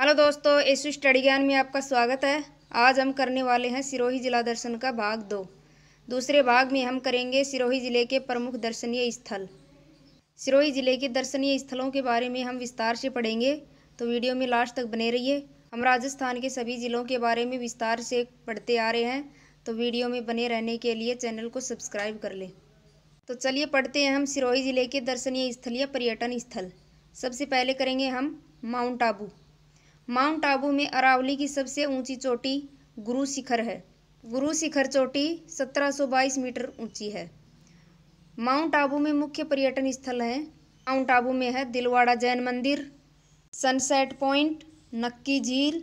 hello दोस्तों इस study ज्ञान में आपका स्वागत है आज हम करने वाले हैं सिरोही जिला दर्शन का भाग दो दूसरे भाग में हम करेंगे सिरोही जिले के प्रमुख दर्शनीय स्थल सिरोही जिले के दर्शनीय स्थलों के बारे में हम विस्तार से पढ़ेंगे तो वीडियो में लास्ट तक बने रहिए हम राजस्थान के सभी ज़िलों के बारे में विस्तार से पढ़ते आ रहे हैं तो वीडियो में बने रहने के लिए चैनल को सब्सक्राइब कर लें तो चलिए पढ़ते हैं हम सिरोही ज़िले के दर्शनीय स्थल या पर्यटन स्थल सबसे पहले करेंगे हम माउंट आबू माउंट आबू में अरावली की सबसे ऊंची चोटी गुरु शिखर है गुरु शिखर चोटी 1722 मीटर ऊंची है माउंट आबू में मुख्य पर्यटन स्थल हैं माउंट आबू में है दिलवाड़ा जैन मंदिर सनसेट पॉइंट नक्की झील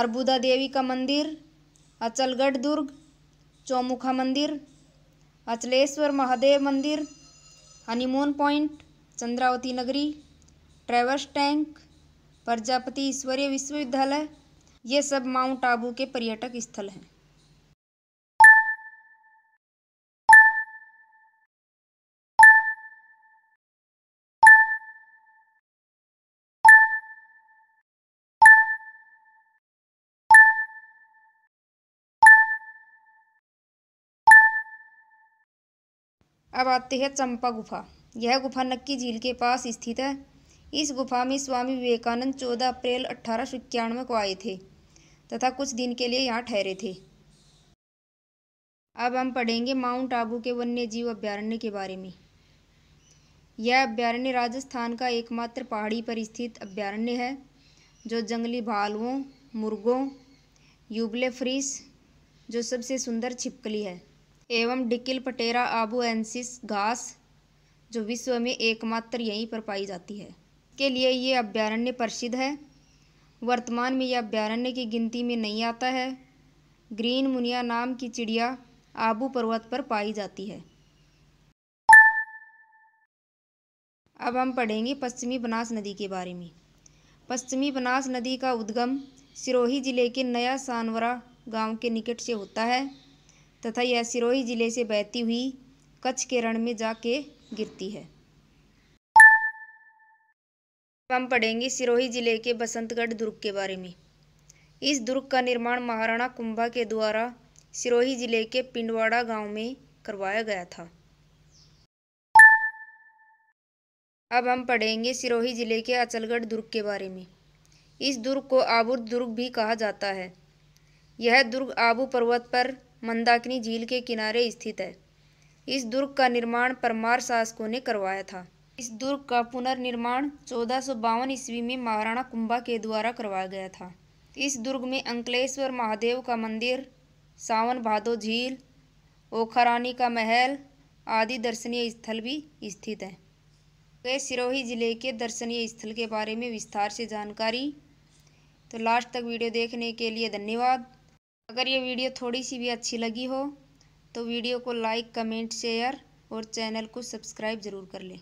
अरबुदा देवी का मंदिर अचलगढ़ दुर्ग चौमुखा मंदिर अचलेश्वर महादेव मंदिर हनीमून पॉइंट चंद्रावती नगरी ट्रेवर्स टैंक प्रजापति ईश्वरीय विश्वविद्यालय ये सब माउंट आबू के पर्यटक स्थल हैं अब आती है चंपा गुफा यह गुफा नक्की झील के पास स्थित है इस गुफा में स्वामी विवेकानंद चौदह अप्रैल अट्ठारह को आए थे तथा कुछ दिन के लिए यहाँ ठहरे थे अब हम पढ़ेंगे माउंट आबू के वन्य जीव अभ्यारण्य के बारे में यह अभ्यारण्य राजस्थान का एकमात्र पहाड़ी पर स्थित अभ्यारण्य है जो जंगली भालुओं मुर्गों यूबले फ्रिस जो सबसे सुंदर छिपकली है एवं डिकिल पटेरा आबू एनसिस घास जो विश्व में एकमात्र यहीं पर पाई जाती है के लिए ये अभ्यारण्य प्रसिद्ध है वर्तमान में यह अभ्यारण्य की गिनती में नहीं आता है ग्रीन मुनिया नाम की चिड़िया आबू पर्वत पर पाई जाती है अब हम पढ़ेंगे पश्चिमी बनास नदी के बारे में पश्चिमी बनास नदी का उद्गम सिरोही जिले के नया सानवरा गांव के निकट से होता है तथा यह सिरोही जिले से बहती हुई कच्छ के रण में जाके गिरती है हम पढ़ेंगे सिरोही जिले के बसंतगढ़ दुर्ग के बारे में इस दुर्ग का निर्माण महाराणा कुंभा के द्वारा सिरोही जिले के पिंडवाड़ा गांव में करवाया गया था अब हम पढ़ेंगे सिरोही जिले के अचलगढ़ दुर्ग के बारे में इस दुर्ग को आबू दुर्ग भी कहा जाता है यह दुर्ग आबू पर्वत पर मंदाकिनी झील के किनारे स्थित है इस दुर्ग का निर्माण परमार शासकों ने करवाया था इस दुर्ग का पुनर्निर्माण चौदह ईस्वी में महाराणा कुंभा के द्वारा करवाया गया था इस दुर्ग में अंकलेश्वर महादेव का मंदिर सावन भादो झील ओखारानी का महल आदि दर्शनीय स्थल भी स्थित है तो सिरोही जिले के दर्शनीय स्थल के बारे में विस्तार से जानकारी तो लास्ट तक वीडियो देखने के लिए धन्यवाद अगर ये वीडियो थोड़ी सी भी अच्छी लगी हो तो वीडियो को लाइक कमेंट शेयर और चैनल को सब्सक्राइब ज़रूर कर लें